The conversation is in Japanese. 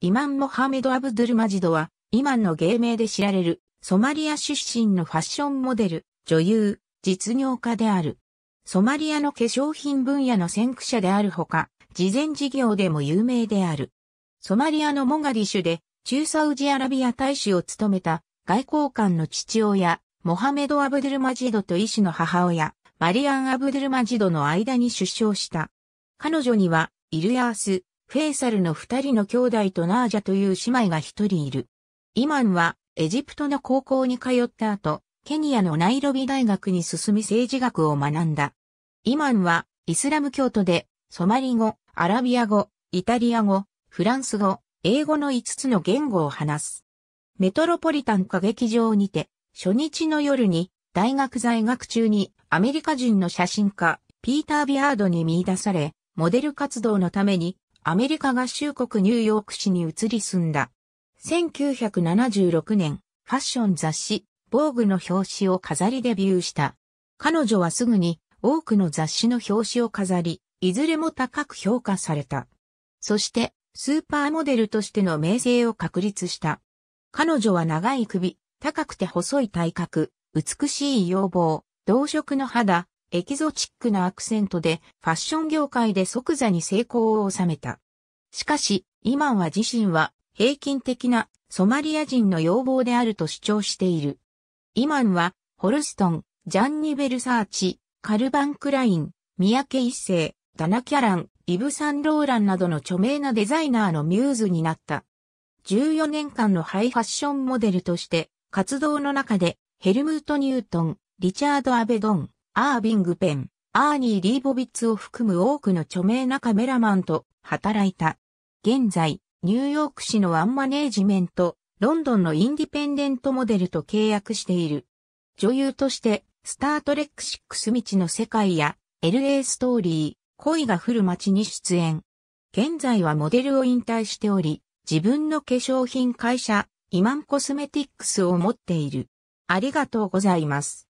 イマン・モハメド・アブドゥルマジドは、イマンの芸名で知られる、ソマリア出身のファッションモデル、女優、実業家である。ソマリアの化粧品分野の先駆者であるほか、慈善事業でも有名である。ソマリアのモガディシュで、中サウジアラビア大使を務めた、外交官の父親、モハメド・アブドゥルマジドと医師の母親、マリアン・アブドゥルマジドの間に出生した。彼女には、イルヤース、フェイサルの二人の兄弟とナージャという姉妹が一人いる。イマンはエジプトの高校に通った後、ケニアのナイロビ大学に進み政治学を学んだ。イマンはイスラム教徒で、ソマリ語、アラビア語、イタリア語、フランス語、英語の5つの言語を話す。メトロポリタン歌劇場にて、初日の夜に大学在学中にアメリカ人の写真家、ピーター・ビアードに見出され、モデル活動のためにアメリカ合衆国ニューヨーク市に移り住んだ。1976年、ファッション雑誌、防具の表紙を飾りデビューした。彼女はすぐに多くの雑誌の表紙を飾り、いずれも高く評価された。そして、スーパーモデルとしての名声を確立した。彼女は長い首、高くて細い体格、美しい容貌、同色の肌、エキゾチックなアクセントでファッション業界で即座に成功を収めた。しかし、イマンは自身は平均的なソマリア人の要望であると主張している。イマンは、ホルストン、ジャンニ・ベルサーチ、カルバン・クライン、三宅一世、ダナ・キャラン、イブ・サンローランなどの著名なデザイナーのミューズになった。14年間のハイファッションモデルとして、活動の中で、ヘルムート・ニュートン、リチャード・アベドン、アービング・ペン、アーニー・リーボビッツを含む多くの著名なカメラマンと働いた。現在、ニューヨーク市のワンマネージメント、ロンドンのインディペンデントモデルと契約している。女優として、スタートレックス未知の世界や、LA ストーリー、恋が降る街に出演。現在はモデルを引退しており、自分の化粧品会社、イマンコスメティックスを持っている。ありがとうございます。